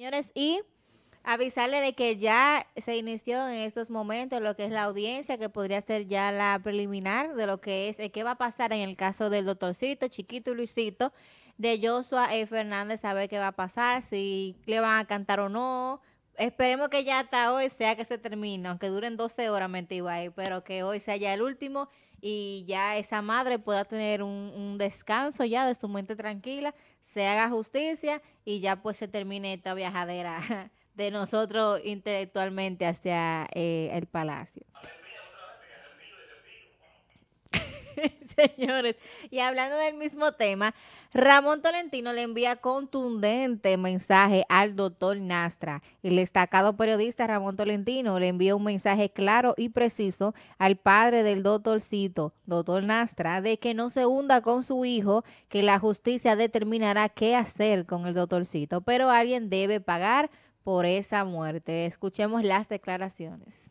Señores, y avisarle de que ya se inició en estos momentos lo que es la audiencia, que podría ser ya la preliminar de lo que es, eh, qué va a pasar en el caso del doctorcito, chiquito y Luisito, de Joshua e. Fernández, ver qué va a pasar, si le van a cantar o no. Esperemos que ya hasta hoy sea que se termine, aunque duren 12 horas, mentira, pero que hoy sea ya el último y ya esa madre pueda tener un, descanso ya de su mente tranquila, se haga justicia y ya pues se termine esta viajadera de nosotros intelectualmente hacia eh, el palacio. Señores, y hablando del mismo tema, Ramón Tolentino le envía contundente mensaje al doctor Nastra. El destacado periodista Ramón Tolentino le envía un mensaje claro y preciso al padre del doctorcito, doctor Nastra, de que no se hunda con su hijo, que la justicia determinará qué hacer con el doctorcito, pero alguien debe pagar por esa muerte. Escuchemos las declaraciones.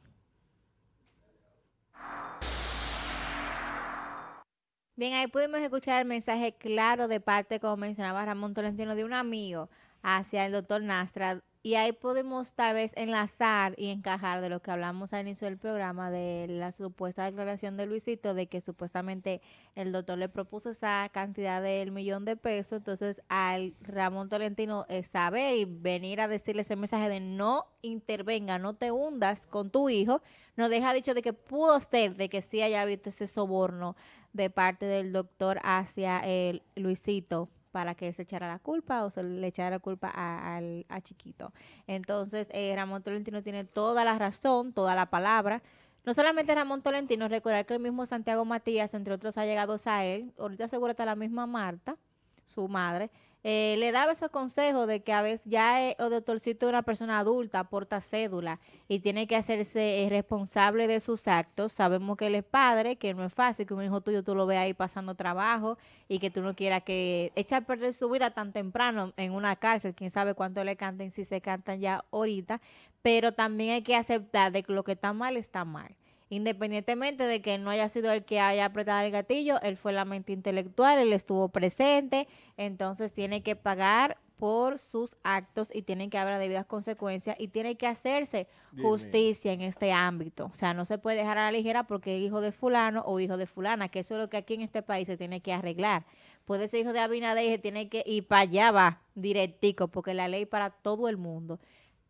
Bien, ahí pudimos escuchar el mensaje claro de parte, como mencionaba Ramón Tolentino, de un amigo hacia el doctor Nastra, y ahí podemos tal vez enlazar y encajar de lo que hablamos al inicio del programa de la supuesta declaración de Luisito de que supuestamente el doctor le propuso esa cantidad del millón de pesos. Entonces al Ramón Tolentino eh, saber y venir a decirle ese mensaje de no intervenga, no te hundas con tu hijo, nos deja dicho de que pudo ser de que sí haya visto ese soborno de parte del doctor hacia el Luisito para que él se echara la culpa o se le echara la culpa a, Chiquito. Entonces, eh, Ramón Tolentino tiene toda la razón, toda la palabra. No solamente Ramón Tolentino, recordar que el mismo Santiago Matías, entre otros ha llegado a él, ahorita seguro está la misma Marta, su madre, eh, le daba esos consejos de que a veces ya el eh, doctorcito es una persona adulta, porta cédula y tiene que hacerse eh, responsable de sus actos. Sabemos que él es padre, que no es fácil que un hijo tuyo tú lo veas ahí pasando trabajo y que tú no quieras que echa a perder su vida tan temprano en una cárcel. Quién sabe cuánto le canten si se cantan ya ahorita, pero también hay que aceptar de que lo que está mal está mal. Independientemente de que no haya sido el que haya apretado el gatillo, él fue la mente intelectual, él estuvo presente, entonces tiene que pagar por sus actos y tienen que haber debidas consecuencias y tiene que hacerse justicia en este ámbito. O sea, no se puede dejar a la ligera porque es hijo de fulano o hijo de fulana, que eso es lo que aquí en este país se tiene que arreglar. Puede ser hijo de Abinader y se tiene que ir para allá va directico, porque la ley para todo el mundo.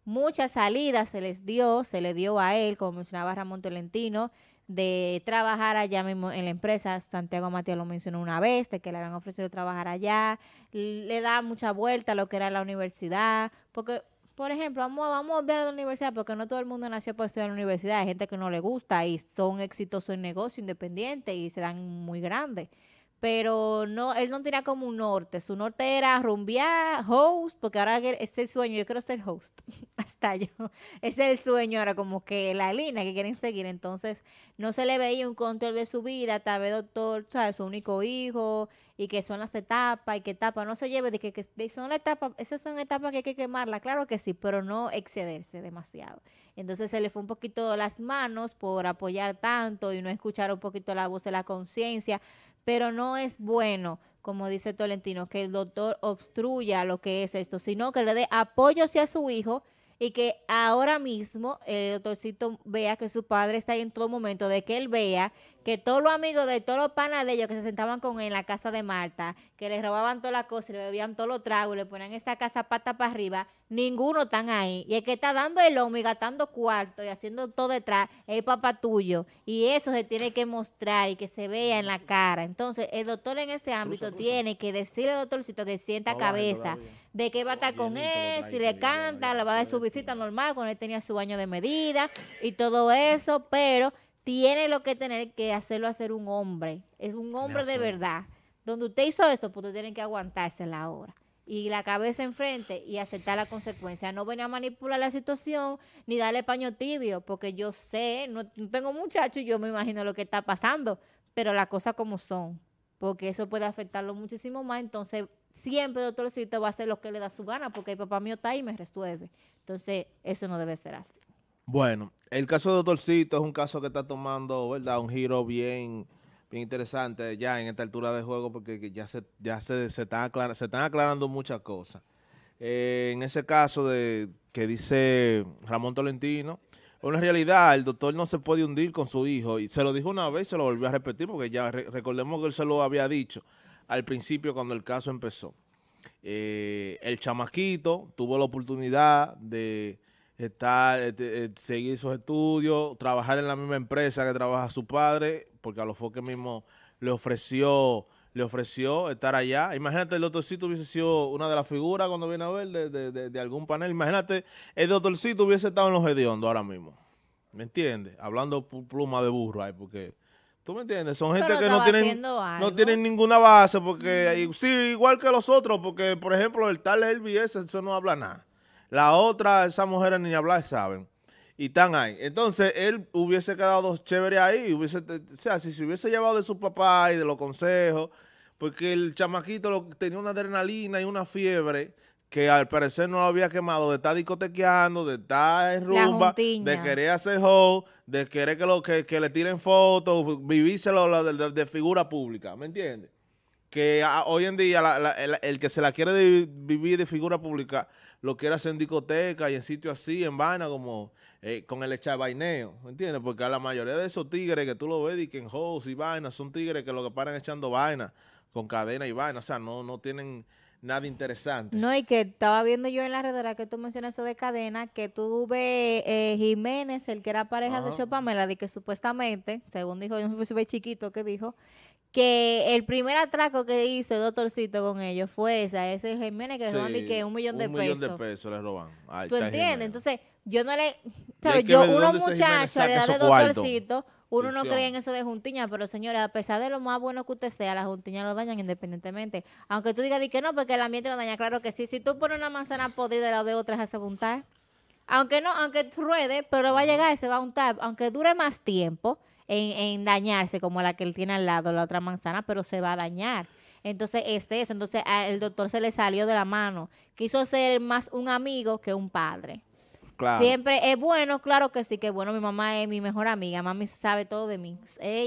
Muchas salidas se les dio, se le dio a él, como mencionaba Ramón Tolentino, de trabajar allá mismo en la empresa. Santiago Matías lo mencionó una vez, de que le habían ofrecido trabajar allá. Le da mucha vuelta a lo que era la universidad, porque por ejemplo, vamos, a, a ver a la universidad, porque no todo el mundo nació para estudiar en la universidad. Hay gente que no le gusta y son exitosos en negocio independiente y se dan muy grandes pero no, él no tenía como un norte. Su norte era rumbear, host, porque ahora es el sueño, yo quiero ser host. Hasta yo. Es el sueño ahora como que la línea que quieren seguir. Entonces, no se le veía un control de su vida, tal vez doctor, Su único hijo, y que son las etapas, y que etapas, no se lleve, de que, son etapas, esas son etapas que hay que quemarla, claro que sí, pero no excederse demasiado. Entonces se le fue un poquito las manos por apoyar tanto y no escuchar un poquito la voz de la conciencia, pero no es bueno como dice Tolentino, que el doctor obstruya lo que es esto, sino que le dé apoyo hacia su hijo y que ahora mismo el doctorcito vea que su padre está ahí en todo momento, de que él vea que todos los amigos de todos los panas de ellos que se sentaban con él en la casa de Marta, que le robaban todas las cosas, le bebían todos los tragos, le ponían esta casa pata para arriba, ninguno están ahí. Y el que está dando el hombro y gastando cuarto y haciendo todo detrás es el papá tuyo. Y eso se tiene que mostrar y que se vea en la cara. Entonces, el doctor en ese ámbito tiene que decirle al doctorcito que sienta cabeza de que va a estar con él, si le canta, le va a dar su visita normal cuando él tenía su baño de medida y todo eso, pero tiene lo que tener que hacerlo hacer un hombre. Es un hombre de verdad. Donde usted hizo esto pues usted tiene que aguantarse la hora y la cabeza enfrente y aceptar la consecuencia. No venir a manipular la situación ni darle paño tibio, porque yo sé, no, tengo muchachos, y yo me imagino lo que está pasando, pero las cosas como son, porque eso puede afectarlo muchísimo más. Entonces, siempre doctorcito va a hacer lo que le da su gana, porque el papá mío está ahí y me resuelve. Entonces, eso no debe ser así. Bueno, el caso de Doctorcito es un caso que está tomando, ¿verdad? Un giro bien, bien interesante ya en esta altura de juego porque ya se, ya se, se, están, aclarando, se están aclarando muchas cosas. Eh, en ese caso de que dice Ramón Tolentino, en realidad, el doctor no se puede hundir con su hijo. Y se lo dijo una vez y se lo volvió a repetir porque ya recordemos que él se lo había dicho al principio cuando el caso empezó. Eh, el chamaquito tuvo la oportunidad de estar, este, eh, seguir sus estudios, trabajar en la misma empresa que trabaja su padre, porque a los foques mismo le ofreció le ofreció estar allá. Imagínate, el doctorcito hubiese sido una de las figuras cuando viene a ver de, algún panel. Imagínate, el doctorcito hubiese estado en los hediondos ahora mismo. ¿Me entiendes? Hablando pluma de burro ahí, porque... ¿Tú me entiendes? Son gente que no tienen, no tienen ninguna base, porque... sí, igual que los otros, porque, por ejemplo, el tal Elvis, eso no habla nada. La otra, esa mujer niña hablar saben. Y están ahí. Entonces, él hubiese quedado chévere ahí. Hubiese, o sea, si se hubiese llevado de su papá y de los consejos, porque el chamaquito lo, tenía una adrenalina y una fiebre que al parecer no lo había quemado de estar discotequeando, de estar en rumba, de querer hacer show, de querer que, lo, que, le tiren fotos, vivírselo de, figura pública, ¿me entiendes? Que ah, hoy en día el, que se la quiere vivir de figura pública lo que era en discoteca y en sitios así, en vaina como eh, con el echar vaineo entiendes? Porque a la mayoría de esos tigres que tú lo ves y que en hoes y vainas, son tigres que lo que paran echando vaina, con cadena y vaina, o sea, no, no tienen nada interesante. No, y que estaba viendo yo en la red, que tú mencionas eso de cadena, que tuve eh, Jiménez, el que era pareja de Chopamela, de que supuestamente, según dijo, yo no chiquito que dijo, que el primer atraco que hizo el doctorcito con ellos fue esa, ese Jiménez que le roban que un millón de pesos. Un millón de pesos le roban. ¿Tú entiendes? Entonces, yo no le, yo, uno muchacho a la edad de doctorcito, uno no cree en eso de juntiña, pero señores, a pesar de lo más bueno que usted sea, las juntiñas lo dañan independientemente. Aunque tú digas que no, porque el ambiente lo daña, claro que sí. Si tú pones una manzana podrida De lado de otra, se hace untar. Aunque no, aunque ruede, pero va a llegar y se va a untar. Aunque dure más tiempo, en, dañarse como la que él tiene al lado, la otra manzana, pero se va a dañar. Entonces es eso, entonces el doctor se le salió de la mano, quiso ser más un amigo que un padre. Siempre es bueno, claro que sí, que bueno, mi mamá es mi mejor amiga, mami sabe todo de mí.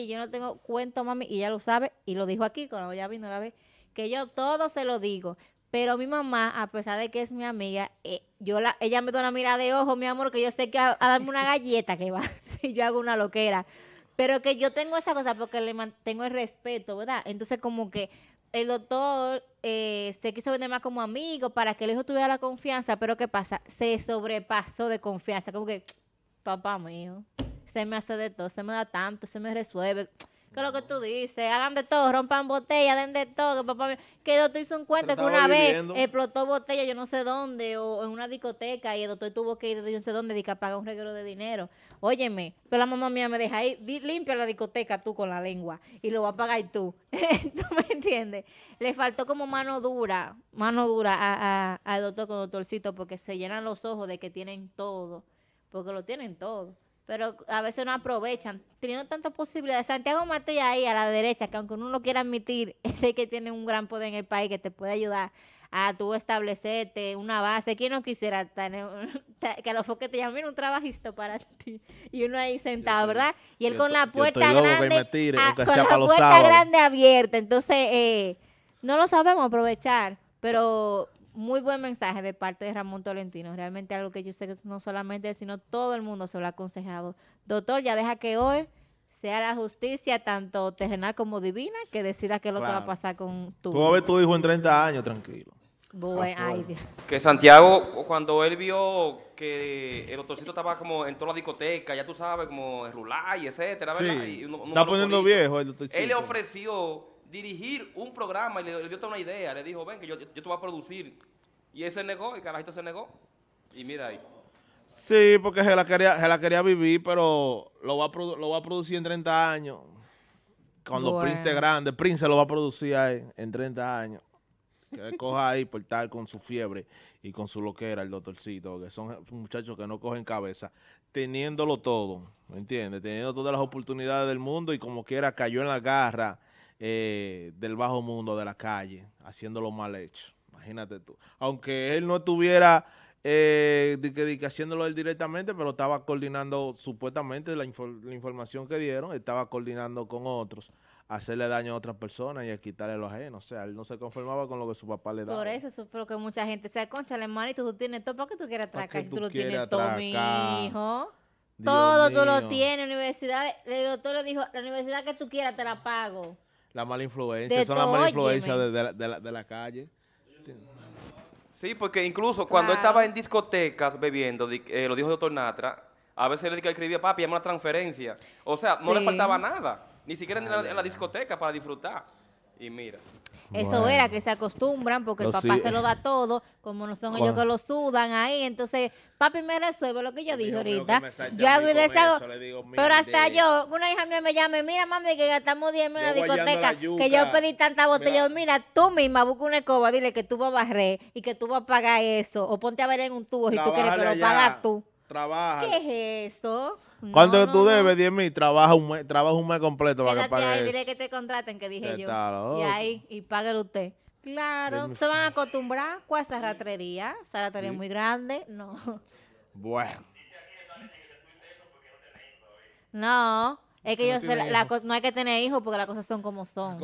yo no tengo cuento, mami, y ya lo sabe, y lo dijo aquí, cuando ya vino la vez, que yo todo se lo digo. Pero mi mamá, a pesar de que es mi amiga, eh, yo la, ella me da una mirada de ojo, mi amor, que yo sé que a, a darme una galleta que va si yo hago una loquera. Pero que yo tengo esa cosa porque le mantengo el respeto, ¿verdad? Entonces, como que el doctor eh, se quiso vender más como amigo para que el hijo tuviera la confianza, pero ¿qué pasa? Se sobrepasó de confianza, como que, papá mío, se me hace de todo, se me da tanto, se me resuelve. Que es lo que tú dices, hagan de todo, rompan botellas, den de todo. Que papá que el doctor hizo un cuento que una vez explotó botella, yo no sé dónde, o en una discoteca, y el doctor tuvo que ir, yo no sé dónde, y que pagar un reguero de dinero. Óyeme, pero la mamá mía me deja ahí, limpia la discoteca tú con la lengua, y lo va a pagar tú. ¿Tú me entiendes? Le faltó como mano dura, mano dura al a, doctor con doctorcito, porque se llenan los ojos de que tienen todo, porque lo tienen todo pero a veces no aprovechan. Teniendo tantas posibilidades, Santiago ya ahí a la derecha, que aunque uno no quiera admitir, sé que tiene un gran poder en el país que te puede ayudar a tú establecerte una base. ¿Quién no quisiera tener que a los foques te llamen un trabajito para ti? Y uno ahí sentado, ¿verdad? Y él con la puerta grande, ah, con la puerta grande abierta. Entonces, eh, no lo sabemos aprovechar, pero muy buen mensaje de parte de Ramón Tolentino. Realmente algo que yo sé que no solamente sino todo el mundo se lo ha aconsejado. Doctor, ya deja que hoy sea la justicia, tanto terrenal como divina, que decida qué es lo que va a pasar con tu Tú vas a ver tu hijo en 30 años, tranquilo. Bueno, ay, Que Santiago, cuando él vio que el doctorcito estaba como en toda la discoteca, ya tú sabes, como en Rulay, etcétera, ¿verdad? Está poniendo viejo el doctorcito. Él le ofreció dirigir un programa y le, dio toda una idea. Le dijo, ven, que yo, yo, te voy a producir. Y él se negó, el carajito se negó. Y mira ahí. Sí, porque se la quería, la quería vivir, pero lo va, a lo va a producir en 30 años. Cuando Prince esté grande, Prince lo va a producir ahí, en 30 años. Que coja ahí por estar con su fiebre y con su loquera, el doctorcito, que son muchachos que no cogen cabeza, teniéndolo todo, ¿me entiendes? Teniendo todas las oportunidades del mundo y como quiera cayó en la garra eh, del bajo mundo, de la calle, haciéndolo mal hecho. Imagínate tú. Aunque él no estuviera eh, haciéndolo él directamente, pero estaba coordinando, supuestamente, la, la, información que dieron, estaba coordinando con otros, hacerle daño a otras personas y a quitarle lo ajeno. O sea, él no se conformaba con lo que su papá le daba. Por eso, eso que mucha gente se concha, y tú tienes todo, ¿para qué tú quieres atracar si tú, lo tienes todo, mi hijo? todo tú lo tienes, universidad, el doctor le dijo, la universidad que tú quieras te la pago la mala influencia, son las malas influencias de, la, de la calle. Sí, porque incluso cuando estaba en discotecas bebiendo, eh, lo dijo el doctor Natra, a veces le escribía, papi, llama una transferencia. O sea, no le faltaba nada, ni siquiera en en, la, discoteca para disfrutar. Y mira. Eso era, que se acostumbran porque el papá se lo da todo, como no son ellos que lo sudan ahí. Entonces, papi me resuelve lo que yo dije ahorita. Yo hago y deshago. Pero hasta yo, una hija mía me llama, mira, mami, que gastamos 10 en una discoteca, que yo pedí tanta botella. Mira, tú misma busca una escoba, dile que tú vas a barrer y que tú vas a pagar eso. O ponte a ver en un tubo si tú quieres, pero paga tú trabaja. ¿Qué es esto? cuando ¿Cuánto tú debes? 10 mil. Trabaja un mes, trabaja un mes completo para que pague. Ahí, dile que te contraten, que dije yo. Y ahí, y pague usted. Claro, se van a acostumbrar. Cuesta ratrería. Esa ratrería es muy grande. No. Bueno. No. Es que yo sé, la, no hay que tener hijos porque las cosas son como son.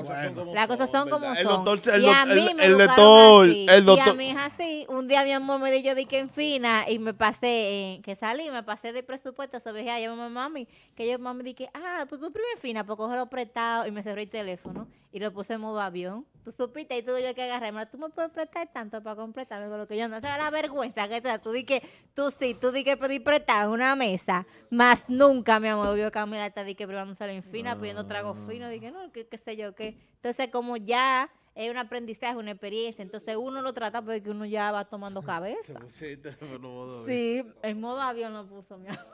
Las cosas son como son, el Doctor, el, y a el, me el el doctor. Y a mí es así. Un día mi amor me dijo, di que en fina y me pasé, eh, que salí, me pasé de presupuesto. Se veía, a mi mami, que yo mami dije, ah, pues tú primero en fina, pues coge lo prestado y me cerró el teléfono y lo puse en modo avión. Tú supiste y tú yo que agarrarme. Tú me puedes prestar tanto para completarme con lo que yo no. sé. la vergüenza que te Tú di que, tú sí, tú di que pedí prestar una mesa. Más nunca, mi amor, vio Camila te di que probándose la infina, pidiendo trago ah. fino. Dije, no, qué, qué sé yo, qué. Entonces, como ya es un aprendizaje, una experiencia. Entonces uno lo trata porque uno ya va tomando cabeza. sí, en modo avión lo puso, mi amor.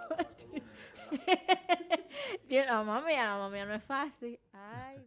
la mamá mía, mamá no es fácil. Ay.